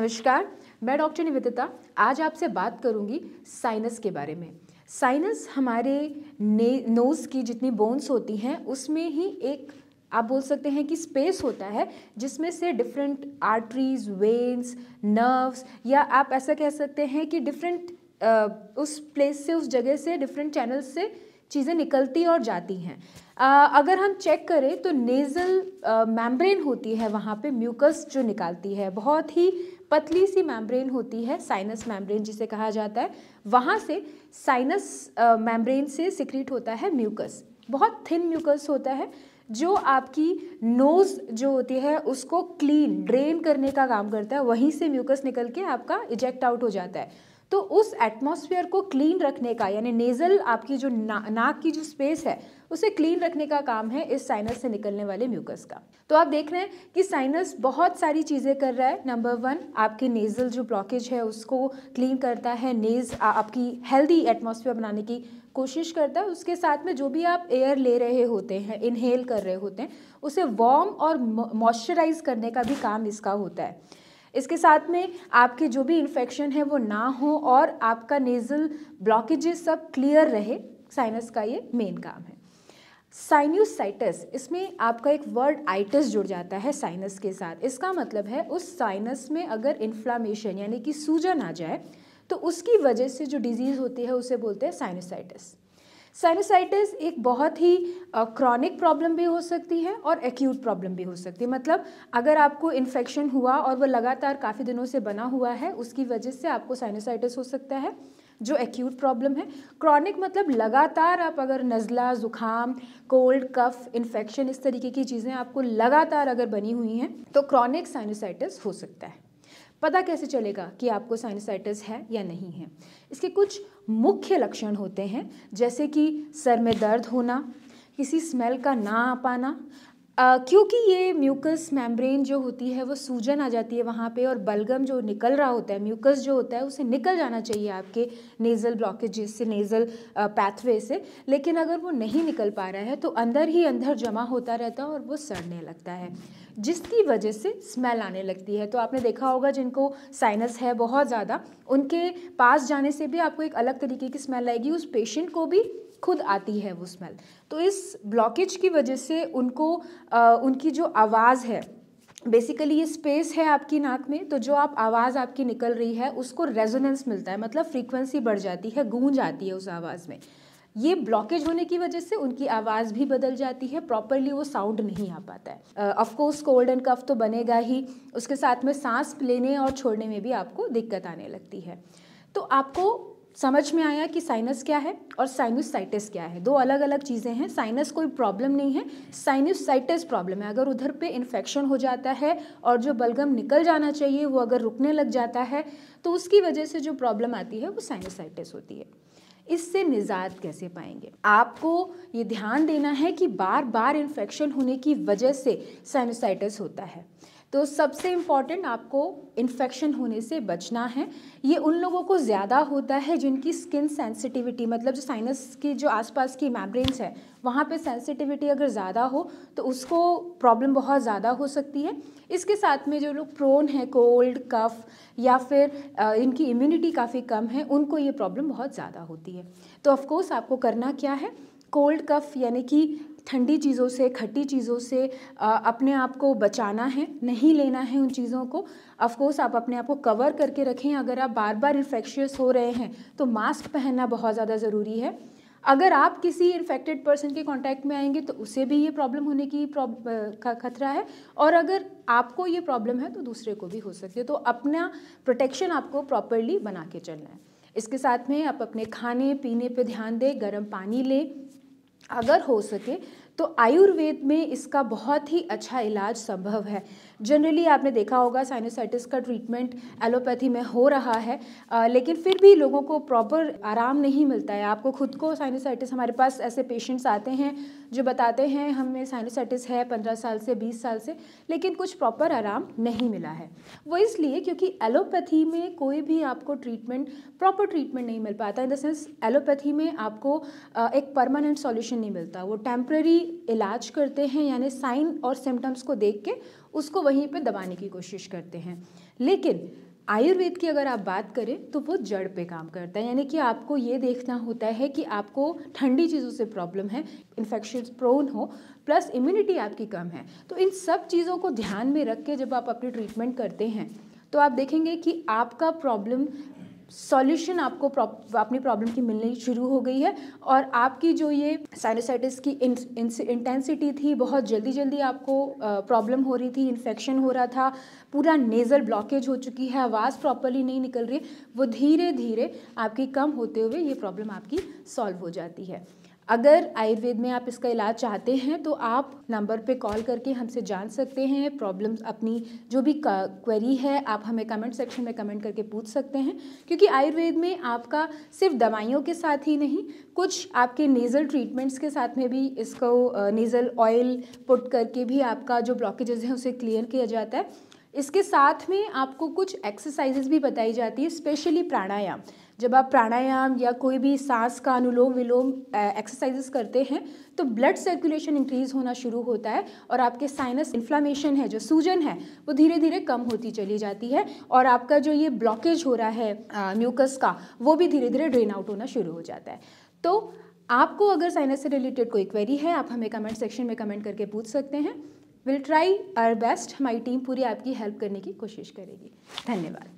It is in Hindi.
नमस्कार मैं डॉक्टर निवेदिता आज आपसे बात करूंगी साइनस के बारे में साइनस हमारे ने नोज़ की जितनी बोन्स होती हैं उसमें ही एक आप बोल सकते हैं कि स्पेस होता है जिसमें से डिफरेंट आर्टरीज वेन्स नर्व्स या आप ऐसा कह सकते हैं कि डिफरेंट उस प्लेस से उस जगह से डिफरेंट चैनल से चीज़ें निकलती और जाती हैं अगर हम चेक करें तो नेज़ल मैम्ब्रेन होती है वहाँ पे म्यूकस जो निकालती है बहुत ही पतली सी मैम्ब्रेन होती है साइनस मैम्ब्रेन जिसे कहा जाता है वहाँ से साइनस मैम्ब्रेन से सिक्रीट होता है म्यूकस बहुत थिन म्यूकस होता है जो आपकी नोज़ जो होती है उसको क्लीन ड्रेन करने का काम करता है वहीं से म्यूकस निकल के आपका इजेक्ट आउट हो जाता है तो उस एटमॉस्फेयर को क्लीन रखने का यानी नेज़ल आपकी जो ना, नाक की जो स्पेस है उसे क्लीन रखने का काम है इस साइनस से निकलने वाले म्यूकस का तो आप देख रहे हैं कि साइनस बहुत सारी चीज़ें कर रहा है नंबर वन आपकी नेज़ल जो ब्लॉकेज है उसको क्लीन करता है नेज आपकी हेल्दी एटमॉस्फेयर बनाने की कोशिश करता है उसके साथ में जो भी आप एयर ले रहे होते हैं इनहेल कर रहे होते हैं उसे वार्म और मॉइस्चराइज करने का भी काम इसका होता है इसके साथ में आपके जो भी इन्फेक्शन है वो ना हो और आपका नेज़ल ब्लॉकेजेस सब क्लियर रहे साइनस का ये मेन काम है साइन्यूसाइटस इसमें आपका एक वर्ड आइटस जुड़ जाता है साइनस के साथ इसका मतलब है उस साइनस में अगर इन्फ्लामेशन यानी कि सूजन आ जाए तो उसकी वजह से जो डिजीज़ होती है उसे बोलते हैं साइनोसाइटिस साइनोसाइटिस एक बहुत ही क्रॉनिक प्रॉब्लम भी हो सकती है और एक्यूट प्रॉब्लम भी हो सकती है मतलब अगर आपको इन्फेक्शन हुआ और वह लगातार काफ़ी दिनों से बना हुआ है उसकी वजह से आपको साइनोसाइटिस हो सकता है जो एक्यूट प्रॉब्लम है क्रॉनिक मतलब लगातार आप अगर नज़ला ज़ुकाम कोल्ड कफ इन्फेक्शन इस तरीके की चीज़ें आपको लगातार अगर बनी हुई हैं तो क्रॉनिक साइनोसाइटिस हो सकता है पता कैसे चलेगा कि आपको साइनसाइटिस है या नहीं है इसके कुछ मुख्य लक्षण होते हैं जैसे कि सर में दर्द होना किसी स्मेल का ना आ पाना Uh, क्योंकि ये म्यूकस मेम्ब्रेन जो होती है वो सूजन आ जाती है वहाँ पे और बलगम जो निकल रहा होता है म्यूकस जो होता है उसे निकल जाना चाहिए आपके नेज़ल ब्लॉकेज से नेज़ल पैथवे से लेकिन अगर वो नहीं निकल पा रहा है तो अंदर ही अंदर जमा होता रहता है और वो सड़ने लगता है जिसकी वजह से स्मेल आने लगती है तो आपने देखा होगा जिनको साइनस है बहुत ज़्यादा उनके पास जाने से भी आपको एक अलग तरीके की स्मेल आएगी उस पेशेंट को भी खुद आती है वो स्मेल तो इस ब्लॉकेज की वजह से उनको आ, उनकी जो आवाज़ है बेसिकली ये स्पेस है आपकी नाक में तो जो आप आवाज़ आपकी निकल रही है उसको रेजोनेंस मिलता है मतलब फ्रीक्वेंसी बढ़ जाती है गूंज आती है उस आवाज़ में ये ब्लॉकेज होने की वजह से उनकी आवाज़ भी बदल जाती है प्रॉपरली वो साउंड नहीं आ पाता है ऑफकोर्स कोल्ड एंड कफ तो बनेगा ही उसके साथ में सांस लेने और छोड़ने में भी आपको दिक्कत आने लगती है तो आपको समझ में आया कि साइनस क्या है और साइनोसाइटिस क्या है दो अलग अलग चीज़ें हैं साइनस कोई प्रॉब्लम नहीं है साइनोसाइटिस प्रॉब्लम है अगर उधर पे इन्फेक्शन हो जाता है और जो बलगम निकल जाना चाहिए वो अगर रुकने लग जाता है तो उसकी वजह से जो प्रॉब्लम आती है वो साइनोसाइटिस होती है इससे निजात कैसे पाएंगे आपको ये ध्यान देना है कि बार बार इन्फेक्शन होने की वजह से साइनोसाइटिस होता है तो सबसे इम्पॉर्टेंट आपको इन्फेक्शन होने से बचना है ये उन लोगों को ज़्यादा होता है जिनकी स्किन सेंसिटिविटी मतलब जो साइनस की जो आसपास की मैब्रेन्स है वहाँ पे सेंसिटिविटी अगर ज़्यादा हो तो उसको प्रॉब्लम बहुत ज़्यादा हो सकती है इसके साथ में जो लोग प्रोन है कोल्ड कफ या फिर इनकी इम्यूनिटी काफ़ी कम है उनको ये प्रॉब्लम बहुत ज़्यादा होती है तो ऑफ़कोर्स आपको करना क्या है कोल्ड कफ यानी कि ठंडी चीज़ों से खट्टी चीज़ों से अपने आप को बचाना है नहीं लेना है उन चीज़ों को अफकोर्स आप अपने आप को कवर करके रखें अगर आप बार बार इन्फेक्शियस हो रहे हैं तो मास्क पहनना बहुत ज़्यादा ज़रूरी है अगर आप किसी इन्फेक्टेड पर्सन के कांटेक्ट में आएंगे तो उसे भी ये प्रॉब्लम होने की का खतरा है और अगर आपको ये प्रॉब्लम है तो दूसरे को भी हो सकती है तो अपना प्रोटेक्शन आपको प्रॉपरली बना के चलना है इसके साथ में आप अपने खाने पीने पे ध्यान दें गर्म पानी लें अगर हो सके तो आयुर्वेद में इसका बहुत ही अच्छा इलाज संभव है जनरली आपने देखा होगा साइनोसाइटिस का ट्रीटमेंट एलोपैथी में हो रहा है आ, लेकिन फिर भी लोगों को प्रॉपर आराम नहीं मिलता है आपको खुद को साइनोसाइटिस हमारे पास ऐसे पेशेंट्स आते हैं जो बताते हैं हमें साइनोसाइटिस है पंद्रह साल से बीस साल से लेकिन कुछ प्रॉपर आराम नहीं मिला है वो इसलिए क्योंकि एलोपैथी में कोई भी आपको ट्रीटमेंट प्रॉपर ट्रीटमेंट नहीं मिल पाता इन द सेंस एलोपैथी में आपको एक परमानेंट सॉल्यूशन नहीं मिलता वो टेम्प्रेरी इलाज करते हैं यानी साइन और सिम्टम्स को देख के उसको वहीं पे दबाने की कोशिश करते हैं लेकिन आयुर्वेद की अगर आप बात करें तो वो जड़ पे काम करता है यानी कि आपको ये देखना होता है कि आपको ठंडी चीज़ों से प्रॉब्लम है इन्फेक्शन प्रोन हो प्लस इम्यूनिटी आपकी कम है तो इन सब चीज़ों को ध्यान में रख के जब आप अपनी ट्रीटमेंट करते हैं तो आप देखेंगे कि आपका प्रॉब्लम सॉल्यूशन आपको अपनी प्रॉब्लम की मिलनी शुरू हो गई है और आपकी जो ये साइनोसाइटिस की इंटेंसिटी थी बहुत जल्दी जल्दी आपको प्रॉब्लम हो रही थी इन्फेक्शन हो रहा था पूरा नेज़ल ब्लॉकेज हो चुकी है आवाज़ प्रॉपरली नहीं निकल रही वो धीरे धीरे आपकी कम होते हुए ये प्रॉब्लम आपकी सॉल्व हो जाती है अगर आयुर्वेद में आप इसका इलाज चाहते हैं तो आप नंबर पे कॉल करके हमसे जान सकते हैं प्रॉब्लम्स अपनी जो भी क्वेरी है आप हमें कमेंट सेक्शन में कमेंट करके पूछ सकते हैं क्योंकि आयुर्वेद में आपका सिर्फ दवाइयों के साथ ही नहीं कुछ आपके नेज़ल ट्रीटमेंट्स के साथ में भी इसको नेज़ल ऑयल पुट करके भी आपका जो ब्लॉकेजेस हैं उसे क्लियर किया जाता है इसके साथ में आपको कुछ एक्सरसाइजेज भी बताई जाती है स्पेशली प्राणायाम जब आप प्राणायाम या कोई भी सांस का अनुलोम विलोम एक्सरसाइजेस करते हैं तो ब्लड सर्कुलेशन इंक्रीज़ होना शुरू होता है और आपके साइनस इन्फ्लामेशन है जो सूजन है वो धीरे धीरे कम होती चली जाती है और आपका जो ये ब्लॉकेज हो रहा है म्यूकस का वो भी धीरे धीरे ड्रेन आउट होना शुरू हो जाता है तो आपको अगर साइनस से रिलेटेड कोई क्वेरी है आप हमें कमेंट सेक्शन में कमेंट करके पूछ सकते हैं विल ट्राई आर बेस्ट हमारी टीम पूरी आपकी हेल्प करने की कोशिश करेगी धन्यवाद